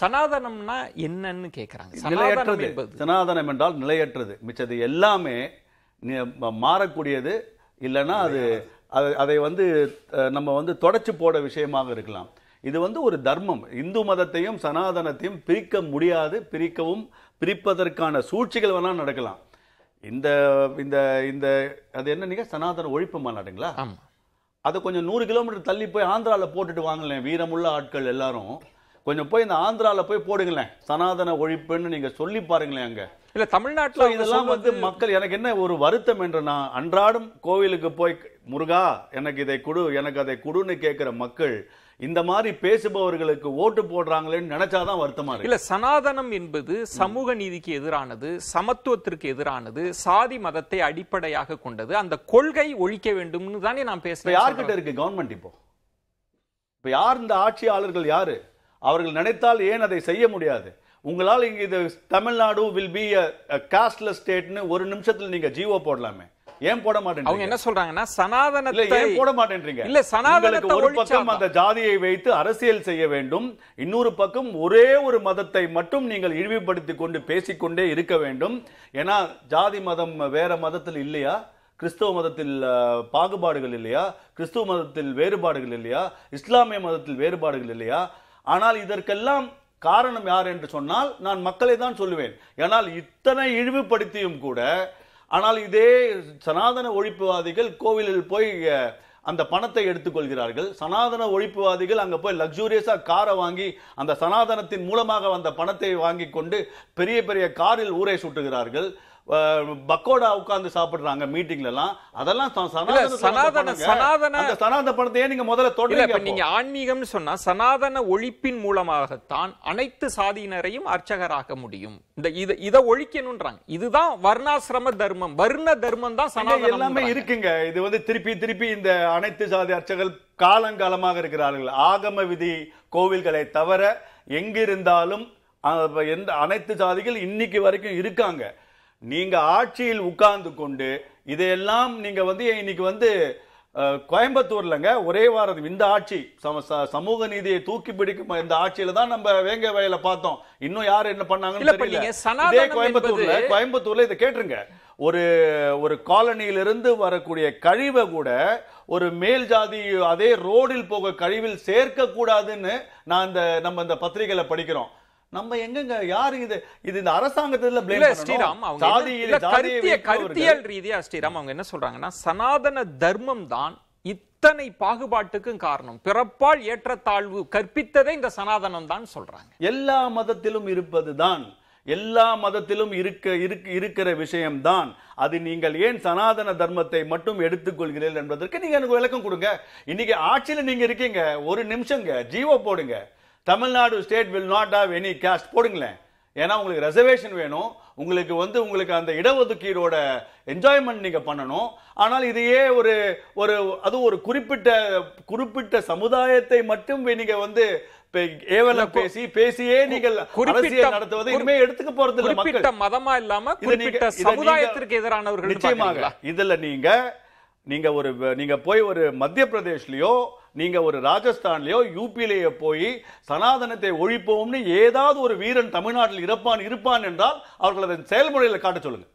சனாதனம்னா என்னன்னு கேட்குறாங்க நிலையற்றது சனாதனம் என்றால் நிலையற்றது மிச்சது எல்லாமே மாறக்கூடியது இல்லைன்னா அது அதை வந்து நம்ம வந்து தொடச்சி போட விஷயமாக இருக்கலாம் இது வந்து ஒரு தர்மம் இந்து மதத்தையும் சனாதனத்தையும் பிரிக்க முடியாது பிரிக்கவும் பிரிப்பதற்கான சூழ்ச்சிகள் வேணால் நடக்கலாம் இந்த இந்த இந்த அது என்ன நீங்கள் சனாதன ஒழிப்பு மாநாடுங்களா அதை கொஞ்சம் நூறு கிலோமீட்டர் தள்ளி போய் ஆந்திராவில் போட்டுட்டு வாங்கலேன் வீரமுள்ள ஆட்கள் எல்லாரும் கொஞ்சம் போய் இந்த ஆந்திராவில் போய் போடுங்களேன் சனாதன ஒழிப்புன்னு நீங்கள் சொல்லி பாருங்களேன் அங்கே இல்லை தமிழ்நாட்டில் இதெல்லாம் வந்து மக்கள் எனக்கு என்ன ஒரு வருத்தம் நான் அன்றாடம் கோவிலுக்கு போய் முருகா எனக்கு இதை கொடு எனக்கு அதை கொடுன்னு கேட்குற மக்கள் இந்த மாதிரி பேசுபவர்களுக்கு ஓட்டு போடுறாங்களேன்னு நினைச்சாதான் வருத்தமா இருக்கு இல்ல சனாதனம் என்பது சமூக நீதிக்கு எதிரானது சமத்துவத்திற்கு எதிரானது சாதி மதத்தை அடிப்படையாக கொண்டது அந்த கொள்கை ஒழிக்க வேண்டும்னு தானே நான் பேசுறேன் யார்கிட்ட இருக்கு கவர்மெண்ட் இப்போ இப்ப யார் இந்த ஆட்சியாளர்கள் யாரு அவர்கள் நினைத்தால் ஏன் அதை செய்ய முடியாது உங்களால் இங்கே இது Tamil Nadu will be a casteless ஸ்டேட்னு ஒரு நிமிஷத்தில் நீங்க ஜீவோ போடலாமே ஏன் போட மாட்டேன் அவங்க என்ன சொல்றாங்கன்னா சனாதனத்தை போட மாட்டேன்றீங்க இல்ல சனாதனத்தை ஒரு பக்கம் அந்த ஜாதியை வைத்து அரசியல் செய்ய வேண்டும் இன்னொரு பக்கம் ஒரே ஒரு மதத்தை மட்டும் நீங்கள் இழிவுபடுத்தி கொண்டு பேசிக்கொண்டே இருக்க வேண்டும் ஏன்னா ஜாதி மதம் வேற மதத்தில் இல்லையா கிறிஸ்துவ மதத்தில் பாகுபாடுகள் இல்லையா கிறிஸ்துவ மதத்தில் வேறுபாடுகள் இல்லையா இஸ்லாமிய மதத்தில் வேறுபாடுகள் இல்லையா ஆனால் இதற்கெல்லாம் காரணம் யார் என்று சொன்னால் நான் மக்களை தான் சொல்லுவேன் ஏனால் இத்தனை இழிவுபடுத்தியும் கூட ஆனால் இதே சனாதன ஒழிப்புவாதிகள் கோவிலில் போய் அந்த பணத்தை எடுத்துக்கொள்கிறார்கள் சனாதன ஒழிப்புவாதிகள் அங்கே போய் லக்ஸூரியஸாக காரை வாங்கி அந்த சனாதனத்தின் மூலமாக வந்த பணத்தை வாங்கி கொண்டு பெரிய பெரிய காரில் ஊரை சுட்டுகிறார்கள் பக்கோடா உட்கார்ந்து சாப்பிடுறாங்க மீட்டிங்ல எல்லாம் அதெல்லாம் சனாதன சனாதன சனாதன பணத்தையே நீங்க முதல்ல தொடங்க நீங்க ஆன்மீகம்னு சொன்னா சனாதன ஒழிப்பின் மூலமாகத்தான் அனைத்து சாதியினரையும் அர்ச்சகராக்க முடியும் இந்த இதை இதை ஒழிக்கணும்ன்றாங்க இதுதான் வர்ணாசிரம தர்மம் வர்ண தர்மம் தான் சனாதன எல்லாமே இருக்குங்க இது வந்து திருப்பி திருப்பி இந்த அனைத்து சாதி அர்ச்சகர்கள் காலங்காலமாக இருக்கிறார்கள் ஆகம விதி கோவில்களை தவிர எங்கிருந்தாலும் எந்த அனைத்து சாதிகள் இன்னைக்கு வரைக்கும் இருக்காங்க நீங்க ஆட்சியில் உட்கார்ந்து கொண்டு இதையெல்லாம் நீங்க வந்து இன்னைக்கு வந்து கோயம்புத்தூர்லங்க ஒரே வாரம் இந்த ஆட்சி சமூக நீதியை தூக்கி பிடிக்கும் இந்த ஆட்சியில தான் நம்ம வேங்க வயல பார்த்தோம் இன்னும் யாரு என்ன பண்ணாங்க இதே கோயம்புத்தூர்ல கோயம்புத்தூர்ல இதை கேட்டுருங்க ஒரு ஒரு காலனியிலிருந்து வரக்கூடிய கழிவை கூட ஒரு மேல் ஜாதி அதே ரோடில் போக கழிவில் சேர்க்க கூடாதுன்னு நான் இந்த நம்ம இந்த பத்திரிகையில படிக்கிறோம் நம்ம எங்கங்க யாரு இது இது இந்த அரசாங்கத்துல பிளேம் ஸ்ரீராம் அவங்க கருத்திய கருத்தியல் ரீதியா ஸ்ரீராம் அவங்க என்ன சொல்றாங்கன்னா சனாதன தர்மம் தான் இத்தனை பாகுபாட்டுக்கும் காரணம் பிறப்பால் ஏற்றத்தாழ்வு கற்பித்ததே இந்த சனாதனம் தான் சொல்றாங்க எல்லா மதத்திலும் இருப்பதுதான் எல்லா மதத்திலும் இருக்க இருக்கிற விஷயம்தான் அது நீங்கள் ஏன் சனாதன தர்மத்தை மட்டும் எடுத்துக்கொள்கிறீர்கள் என்பதற்கு நீங்க எனக்கு விளக்கம் கொடுங்க இன்னைக்கு ஆட்சியில நீங்க இருக்கீங்க ஒரு நிமிஷங்க ஜீவோ போடுங்க Tamil Nadu state will not have any caste போடுங்களேன் ஏன்னா உங்களுக்கு ரிசர்வேஷன் வேணும் உங்களுக்கு வந்து உங்களுக்கு அந்த இடஒதுக்கீடோட என்ஜாய்மெண்ட் நீங்கள் பண்ணணும் ஆனால் இதையே ஒரு ஒரு அது ஒரு குறிப்பிட்ட குறிப்பிட்ட சமுதாயத்தை மட்டும் நீங்கள் வந்து பேசி பேசியே நீங்கள் குறிப்பிட்ட நடத்துவது இனிமே எடுத்துக்க போறது குறிப்பிட்ட மதமா இல்லாம குறிப்பிட்ட சமுதாயத்திற்கு எதிரானவர்கள் நிச்சயமாக இதுல நீங்க நீங்கள் ஒரு நீங்கள் போய் ஒரு மத்திய பிரதேஷ்லேயோ நீங்கள் ஒரு ராஜஸ்தான்லேயோ யூபியிலேயே போய் சனாதனத்தை ஒழிப்போம்னு ஏதாவது ஒரு வீரன் தமிழ்நாட்டில் இருப்பான் இருப்பான் என்றால் அவர்கள் அதன் செயல்முறையில் காட்ட சொல்லுங்கள்